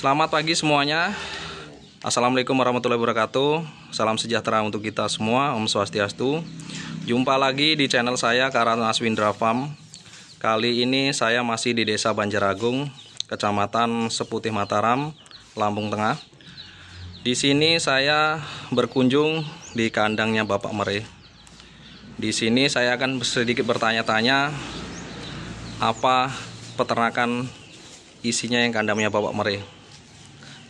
Selamat pagi semuanya. Assalamualaikum warahmatullahi wabarakatuh. Salam sejahtera untuk kita semua. Om Swastiastu. Jumpa lagi di channel saya Karan Aswindra Farm. Kali ini saya masih di Desa Banjaragung, Kecamatan Seputih Mataram, Lampung Tengah. Di sini saya berkunjung di kandangnya Bapak Mere. Di sini saya akan sedikit bertanya-tanya apa peternakan isinya yang kandangnya Bapak Mere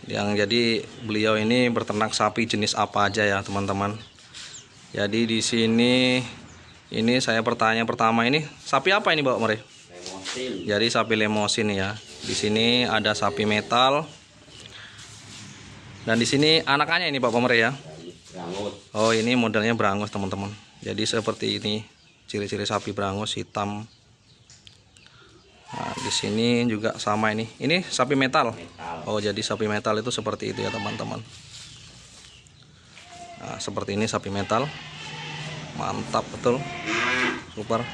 yang jadi beliau ini berternak sapi jenis apa aja ya teman-teman jadi di sini ini saya pertanyaan pertama ini sapi apa ini bapak Mere? Lemosin. Jadi sapi lemosin ya. Di sini ada sapi metal. Dan di sini anakannya ini bapak Mere ya. Berangus. Oh ini modelnya berangus teman-teman. Jadi seperti ini ciri-ciri sapi berangus hitam Nah, di sini juga sama ini. Ini sapi metal. metal. Oh, jadi sapi metal itu seperti itu ya, teman-teman. Nah, seperti ini sapi metal. Mantap betul. Super.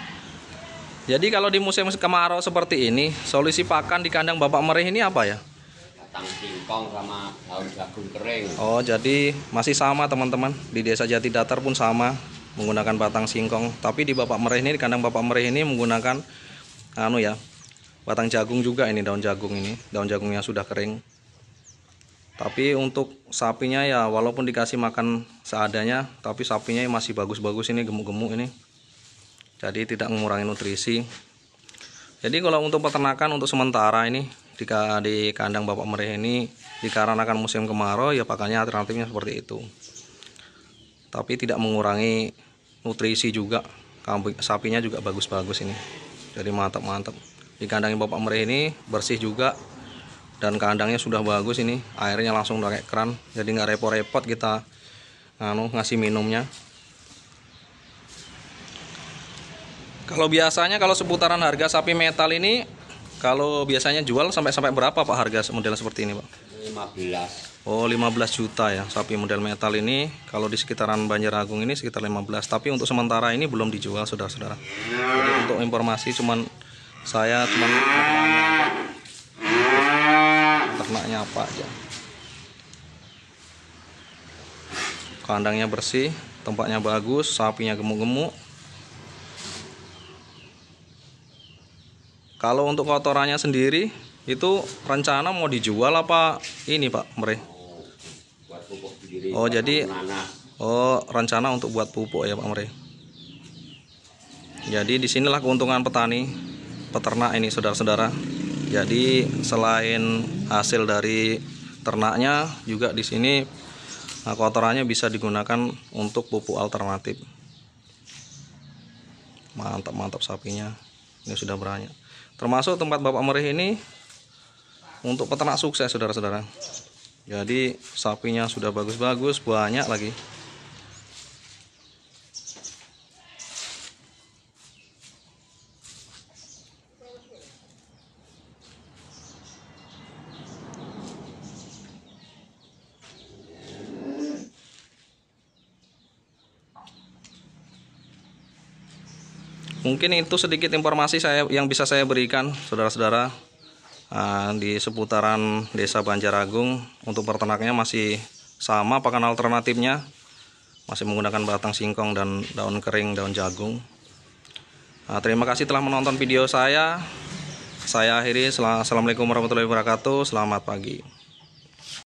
Jadi kalau di musim kemarau seperti ini, solusi pakan di kandang Bapak Merih ini apa ya? Batang singkong sama daun jagung kering. Oh, jadi masih sama teman-teman. Di Desa Jati Datar pun sama menggunakan batang singkong, tapi di Bapak Merih ini di kandang Bapak Merih ini menggunakan anu ya, batang jagung juga ini daun jagung ini daun jagung yang sudah kering tapi untuk sapinya ya walaupun dikasih makan seadanya tapi sapinya masih bagus-bagus ini gemuk-gemuk ini jadi tidak mengurangi nutrisi jadi kalau untuk peternakan untuk sementara ini jika di kandang bapak merih ini dikarenakan musim kemarau ya pakannya alternatifnya seperti itu tapi tidak mengurangi nutrisi juga sapinya juga bagus-bagus ini jadi mantap-mantap di kandangnya bapak mereka ini bersih juga dan kandangnya sudah bagus ini airnya langsung pakai keran jadi nggak repot-repot kita anu ngasih minumnya kalau biasanya kalau seputaran harga sapi metal ini kalau biasanya jual sampai sampai berapa pak harga model seperti ini pak 15 Oh 15 juta ya sapi model metal ini kalau di sekitaran Banjaragung ini sekitar 15 tapi untuk sementara ini belum dijual saudara-saudara untuk informasi cuman saya cuma ternaknya apa aja kandangnya bersih tempatnya bagus sapinya gemuk-gemuk kalau untuk kotorannya sendiri itu rencana mau dijual apa ini pak mere oh, oh jadi oh rencana untuk buat pupuk ya pak mere jadi disinilah keuntungan petani peternak ini saudara-saudara jadi selain hasil dari ternaknya juga di sini eh, kotorannya bisa digunakan untuk pupuk alternatif mantap-mantap sapinya ini sudah banyak. termasuk tempat Bapak Merih ini untuk peternak sukses saudara-saudara jadi sapinya sudah bagus-bagus banyak lagi mungkin itu sedikit informasi saya yang bisa saya berikan saudara-saudara ah, di seputaran desa Banjaragung untuk peternaknya masih sama pakan alternatifnya masih menggunakan batang singkong dan daun kering daun jagung Nah, terima kasih telah menonton video saya saya akhiri Assalamualaikum warahmatullahi wabarakatuh selamat pagi